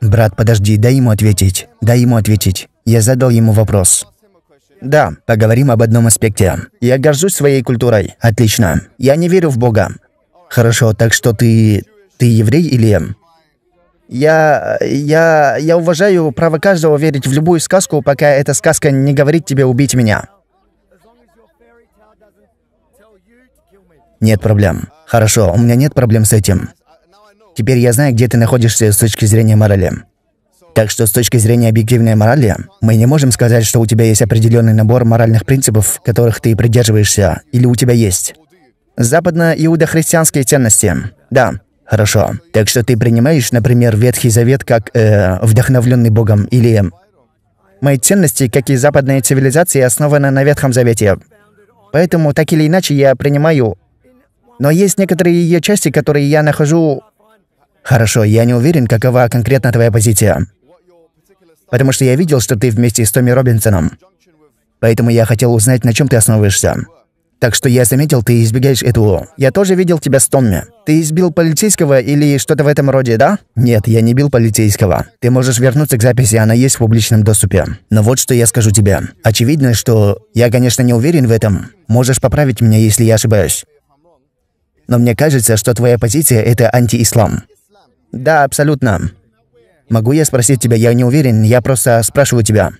«Брат, подожди, дай ему ответить. Дай ему ответить». Я задал ему вопрос. «Да, поговорим об одном аспекте. Я горжусь своей культурой. Отлично. Я не верю в Бога». «Хорошо, так что ты... ты еврей или...» Я... я... я уважаю право каждого верить в любую сказку, пока эта сказка не говорит тебе убить меня. Нет проблем. Хорошо, у меня нет проблем с этим. Теперь я знаю, где ты находишься с точки зрения морали. Так что с точки зрения объективной морали, мы не можем сказать, что у тебя есть определенный набор моральных принципов, которых ты придерживаешься, или у тебя есть. Западно-иудохристианские ценности. Да, хорошо. Так что ты принимаешь, например, Ветхий Завет как э, вдохновленный Богом, или... Мои ценности, как и западные цивилизации, основаны на Ветхом Завете. Поэтому, так или иначе, я принимаю. Но есть некоторые ее части, которые я нахожу Хорошо, я не уверен, какова конкретно твоя позиция. Потому что я видел, что ты вместе с Томми Робинсоном. Поэтому я хотел узнать, на чем ты основываешься. Так что я заметил, ты избегаешь этого. Я тоже видел тебя с Томми. Ты избил полицейского или что-то в этом роде, да? Нет, я не бил полицейского. Ты можешь вернуться к записи, она есть в публичном доступе. Но вот что я скажу тебе. Очевидно, что я, конечно, не уверен в этом. Можешь поправить меня, если я ошибаюсь. Но мне кажется, что твоя позиция – это антиислам. Да, абсолютно. Могу я спросить тебя? Я не уверен, я просто спрашиваю тебя.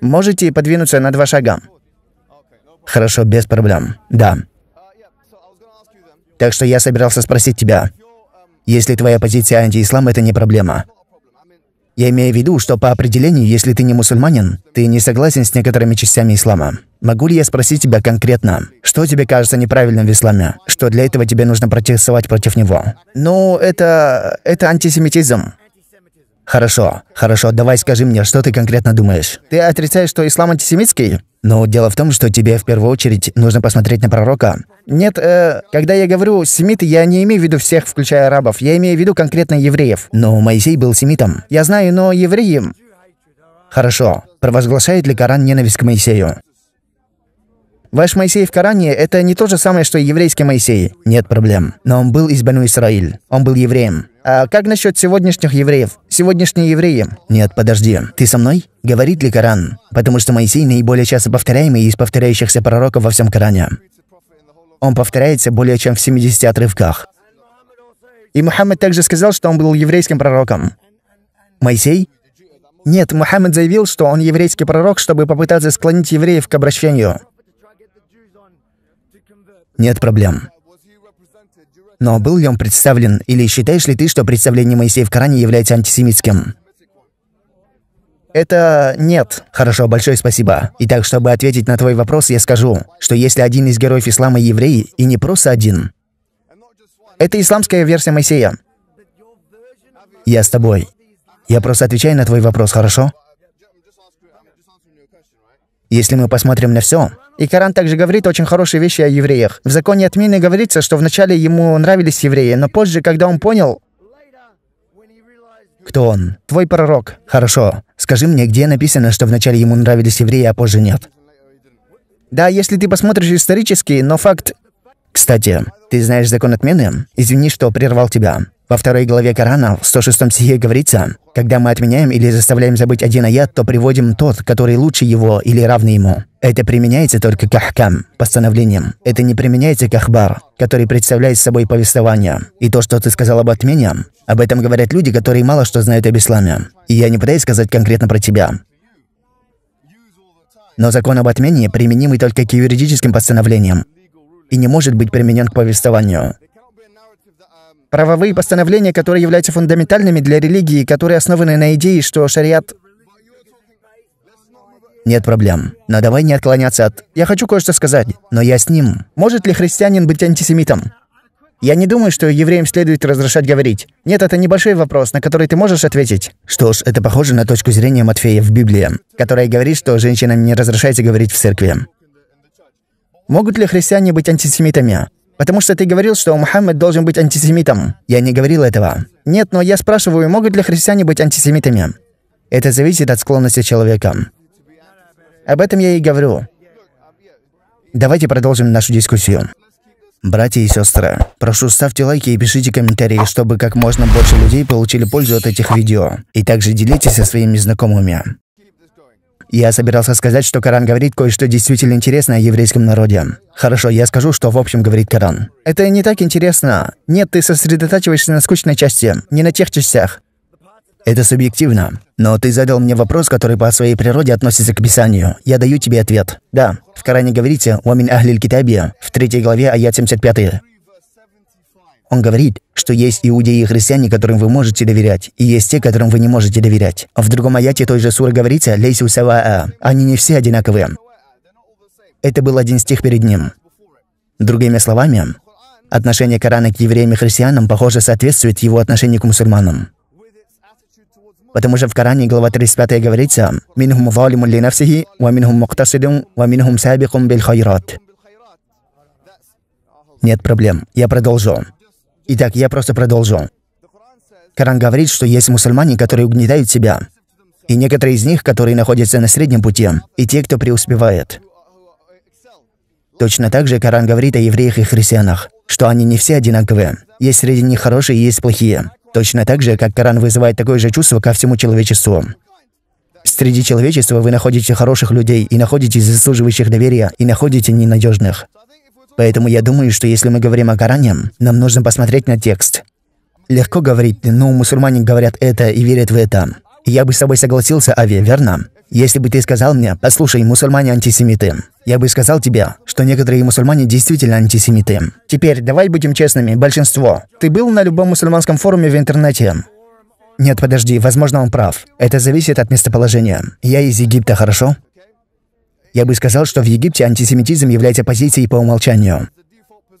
Можете подвинуться на два шага? Хорошо, без проблем. Да. Так что я собирался спросить тебя. Если твоя позиция антиислам, это не проблема. Я имею в виду, что по определению, если ты не мусульманин, ты не согласен с некоторыми частями ислама. Могу ли я спросить тебя конкретно, что тебе кажется неправильным в исламе? Что для этого тебе нужно протестовать против него? Ну, это... это антисемитизм. Хорошо, хорошо, давай скажи мне, что ты конкретно думаешь? Ты отрицаешь, что ислам антисемитский? Но ну, дело в том, что тебе в первую очередь нужно посмотреть на пророка. Нет, э, когда я говорю «семиты», я не имею в виду всех, включая арабов. Я имею в виду конкретно евреев. Но Моисей был семитом. Я знаю, но евреи... Хорошо. Провозглашает ли Коран ненависть к Моисею? Ваш Моисей в Коране – это не то же самое, что и еврейский Моисей. Нет проблем. Но он был из Бану Исраиль. Он был евреем. А как насчет сегодняшних евреев? Сегодняшние евреи? Нет, подожди. Ты со мной? Говорит ли Коран? Потому что Моисей наиболее часто повторяемый из повторяющихся пророков во всем Коране. Он повторяется более чем в 70 отрывках. И Мухаммед также сказал, что он был еврейским пророком. Моисей? Нет, Мухаммед заявил, что он еврейский пророк, чтобы попытаться склонить евреев к обращению. Нет проблем. Но был ли он представлен, или считаешь ли ты, что представление Моисея в Коране является антисемитским? Это нет. Хорошо, большое спасибо. Итак, чтобы ответить на твой вопрос, я скажу, что если один из героев ислама еврей, и не просто один, это исламская версия Моисея. Я с тобой. Я просто отвечаю на твой вопрос, хорошо? Если мы посмотрим на все, и Коран также говорит очень хорошие вещи о евреях. В законе отмены говорится, что вначале ему нравились евреи, но позже, когда он понял, кто он? Твой пророк. Хорошо. Скажи мне, где написано, что вначале ему нравились евреи, а позже нет? Да, если ты посмотришь исторически, но факт... Кстати, ты знаешь закон отмены? Извини, что прервал тебя. Во второй главе Корана, в 106 стихе говорится, «Когда мы отменяем или заставляем забыть один аят, то приводим тот, который лучше его или равный ему». Это применяется только к ахкам, постановлениям. Это не применяется к ахбар, который представляет собой повествование. И то, что ты сказал об отмене, об этом говорят люди, которые мало что знают об исламе. И я не пытаюсь сказать конкретно про тебя. Но закон об отмене применимый только к юридическим постановлениям и не может быть применен к повествованию. Правовые постановления, которые являются фундаментальными для религии, которые основаны на идее, что шариат... Нет проблем. Но давай не отклоняться от... Я хочу кое-что сказать, но я с ним. Может ли христианин быть антисемитом? Я не думаю, что евреям следует разрешать говорить. Нет, это небольшой вопрос, на который ты можешь ответить. Что ж, это похоже на точку зрения Матфея в Библии, которая говорит, что женщинам не разрешается говорить в церкви. Могут ли христиане быть антисемитами? Потому что ты говорил, что Мухаммед должен быть антисемитом. Я не говорил этого. Нет, но я спрашиваю, могут ли христиане быть антисемитами? Это зависит от склонности человека. Об этом я и говорю. Давайте продолжим нашу дискуссию. Братья и сестры, прошу ставьте лайки и пишите комментарии, чтобы как можно больше людей получили пользу от этих видео. И также делитесь со своими знакомыми. Я собирался сказать, что Коран говорит кое-что действительно интересное о еврейском народе. Хорошо, я скажу, что в общем говорит Коран. Это не так интересно. Нет, ты сосредотачиваешься на скучной части, не на тех частях. Это субъективно. Но ты задал мне вопрос, который по своей природе относится к Писанию. Я даю тебе ответ. Да, в Коране говорится «Уамин ахлиль китаби» в третьей главе, аят 75. Он говорит, что есть иудеи и христиане, которым вы можете доверять, и есть те, которым вы не можете доверять. А в другом аяте той же суры говорится «Лейсу саваа». Они не все одинаковые. Это был один стих перед ним. Другими словами, отношение Корана к евреям и христианам, похоже, соответствует его отношению к мусульманам. Потому что в Коране глава 35 говорится «Минхум валимун ли нафсихи, ва минхум муктасидун, ва минхум сабикум бил хайрат». Нет проблем, я продолжу. Итак, я просто продолжу. Коран говорит, что есть мусульмане, которые угнетают себя, и некоторые из них, которые находятся на среднем пути, и те, кто преуспевает. Точно так же Коран говорит о евреях и христианах, что они не все одинаковые. Есть среди них хорошие и есть плохие. Точно так же, как Коран вызывает такое же чувство ко всему человечеству. Среди человечества вы находите хороших людей и находите заслуживающих доверия, и находите ненадежных. Поэтому я думаю, что если мы говорим о Коране, нам нужно посмотреть на текст. Легко говорить, но мусульмане говорят это и верят в это. Я бы с тобой согласился, Ави, верно? Если бы ты сказал мне, послушай, мусульмане антисемиты, я бы сказал тебе, что некоторые мусульмане действительно антисемиты. Теперь давай будем честными, большинство. Ты был на любом мусульманском форуме в интернете? Нет, подожди, возможно, он прав. Это зависит от местоположения. Я из Египта, хорошо? Я бы сказал, что в Египте антисемитизм является позицией по умолчанию.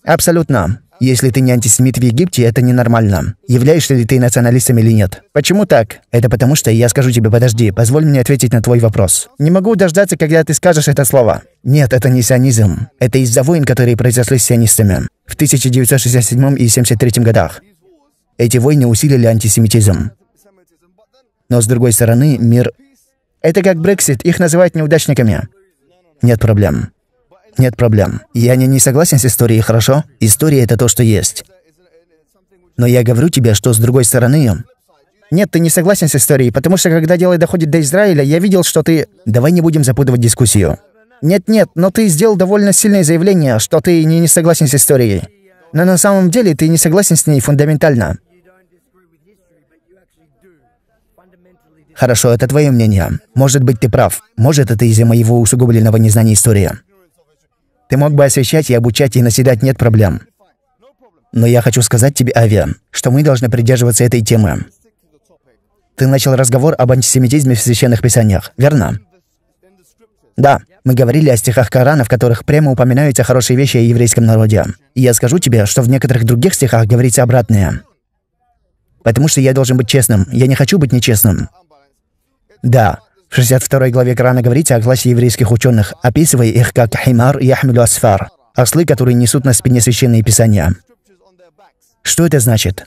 Абсолютно. Если ты не антисемит в Египте, это ненормально. Являешься ли ты националистом или нет? Почему так? Это потому что я скажу тебе, подожди, позволь мне ответить на твой вопрос. Не могу дождаться, когда ты скажешь это слово. Нет, это не сионизм. Это из-за войн, которые произошли с сионистами в 1967 и 1973 годах. Эти войны усилили антисемитизм. Но с другой стороны, мир... Это как Брексит, их называют неудачниками. Нет проблем. Нет проблем. Я не, не согласен с историей, хорошо? История – это то, что есть. Но я говорю тебе, что с другой стороны... Нет, ты не согласен с историей, потому что когда дело доходит до Израиля, я видел, что ты... Давай не будем запутывать дискуссию. Нет-нет, но ты сделал довольно сильное заявление, что ты не, не согласен с историей. Но на самом деле ты не согласен с ней фундаментально. Хорошо, это твое мнение. Может быть, ты прав. Может, это из-за моего усугубленного незнания истории. Ты мог бы освещать и обучать и наседать, нет проблем. Но я хочу сказать тебе, Авиа, что мы должны придерживаться этой темы. Ты начал разговор об антисемитизме в священных писаниях, верно? Да, мы говорили о стихах Корана, в которых прямо упоминаются хорошие вещи о еврейском народе. И я скажу тебе, что в некоторых других стихах говорится обратное. Потому что я должен быть честным, я не хочу быть нечестным. Да. В 62 главе Корана говорится о классе еврейских ученых, описывая их как «химар» и «ахмелю асфар» — ослы, которые несут на спине священные писания. Что это значит?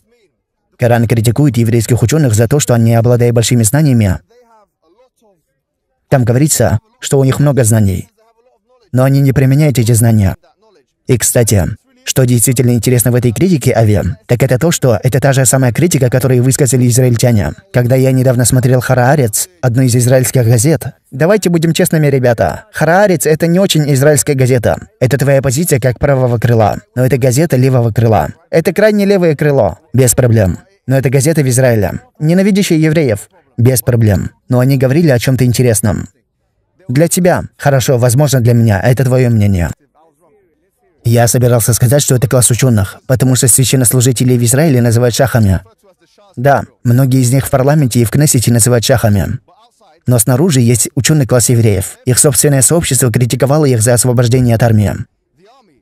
Коран критикует еврейских ученых за то, что они, обладая большими знаниями, там говорится, что у них много знаний, но они не применяют эти знания. И, кстати, что действительно интересно в этой критике Ави, так это то, что это та же самая критика, которую высказали израильтяне. Когда я недавно смотрел «Хараарец», одну из израильских газет, Давайте будем честными, ребята. Хараарец – это не очень израильская газета. Это твоя позиция как правого крыла. Но это газета левого крыла. Это крайне левое крыло. Без проблем. Но это газета в Израиле. Ненавидящие евреев. Без проблем. Но они говорили о чем то интересном. Для тебя. Хорошо, возможно, для меня. Это твое мнение. Я собирался сказать, что это класс ученых, потому что священнослужителей в Израиле называют шахами. Да, многие из них в парламенте и в Кнессете называют шахами. Но снаружи есть ученый класс евреев. Их собственное сообщество критиковало их за освобождение от армии.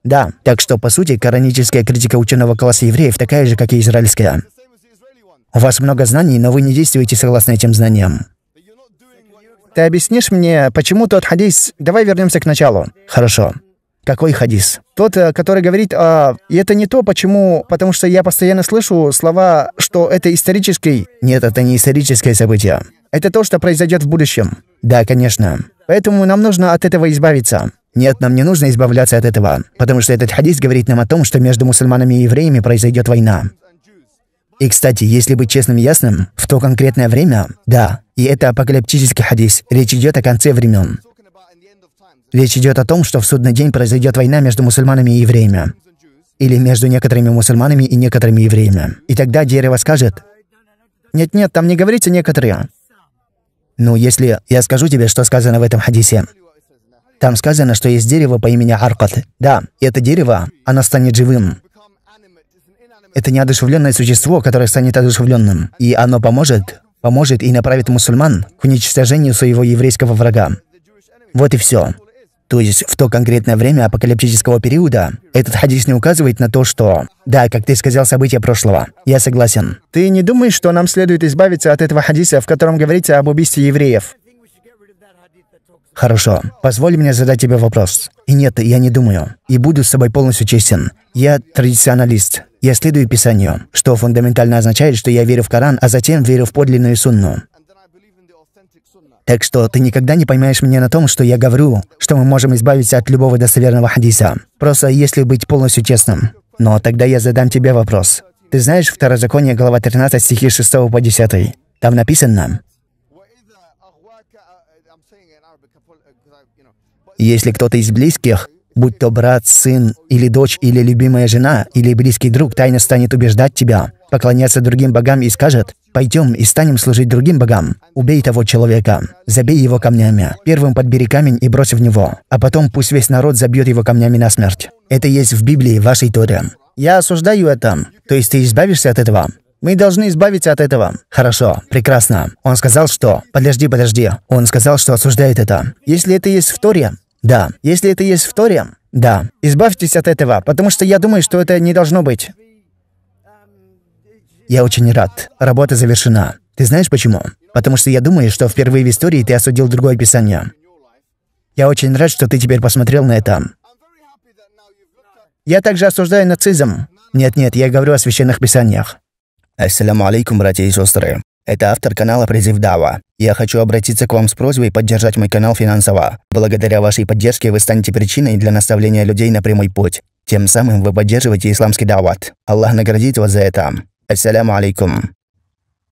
Да, так что, по сути, кораническая критика ученого класса евреев такая же, как и израильская. У вас много знаний, но вы не действуете согласно этим знаниям. Ты объяснишь мне, почему тот хадис... Давай вернемся к началу. Хорошо. Какой хадис? Тот, э, который говорит, а, и это не то, почему, потому что я постоянно слышу слова, что это исторический. Нет, это не историческое событие. Это то, что произойдет в будущем. Да, конечно. Поэтому нам нужно от этого избавиться. Нет, нам не нужно избавляться от этого, потому что этот хадис говорит нам о том, что между мусульманами и евреями произойдет война. И, кстати, если быть честным и ясным, в то конкретное время, да, и это апокалиптический хадис, речь идет о конце времен. Речь идет о том, что в судный день произойдет война между мусульманами и евреями. Или между некоторыми мусульманами и некоторыми евреями. И тогда дерево скажет, «Нет-нет, там не говорится «некоторые». Ну, если я скажу тебе, что сказано в этом хадисе. Там сказано, что есть дерево по имени Аркат. Да, и это дерево, оно станет живым. Это неодушевленное существо, которое станет одушевленным. И оно поможет, поможет и направит мусульман к уничтожению своего еврейского врага. Вот и все то есть в то конкретное время апокалиптического периода, этот хадис не указывает на то, что... Да, как ты сказал, события прошлого. Я согласен. Ты не думаешь, что нам следует избавиться от этого хадиса, в котором говорится об убийстве евреев? Хорошо. Позволь мне задать тебе вопрос. И нет, я не думаю. И буду с собой полностью честен. Я традиционалист. Я следую Писанию, что фундаментально означает, что я верю в Коран, а затем верю в подлинную сунну. Так что ты никогда не поймаешь меня на том, что я говорю, что мы можем избавиться от любого достоверного хадиса. Просто если быть полностью честным. Но тогда я задам тебе вопрос. Ты знаешь Второзаконие, глава 13, стихи 6 по 10? Там написано... Если кто-то из близких, будь то брат, сын, или дочь, или любимая жена, или близкий друг, тайно станет убеждать тебя, поклоняться другим богам и скажет, «Пойдем и станем служить другим богам. Убей того человека. Забей его камнями. Первым подбери камень и брось в него. А потом пусть весь народ забьет его камнями на смерть Это есть в Библии, вашей Торе. Я осуждаю это. То есть ты избавишься от этого? Мы должны избавиться от этого. Хорошо, прекрасно. Он сказал, что... Подожди, подожди. Он сказал, что осуждает это. Если это есть в Торе... Да. Если это есть в Торе... Да. Избавьтесь от этого, потому что я думаю, что это не должно быть. Я очень рад. Работа завершена. Ты знаешь почему? Потому что я думаю, что впервые в истории ты осудил другое писание. Я очень рад, что ты теперь посмотрел на это. Я также осуждаю нацизм. Нет-нет, я говорю о священных писаниях. Ассаламу алейкум, братья и сестры. Это автор канала «Призыв Дава». Я хочу обратиться к вам с просьбой поддержать мой канал финансово. Благодаря вашей поддержке вы станете причиной для наставления людей на прямой путь. Тем самым вы поддерживаете исламский дават. Аллах наградит вас за это. السلام عليكم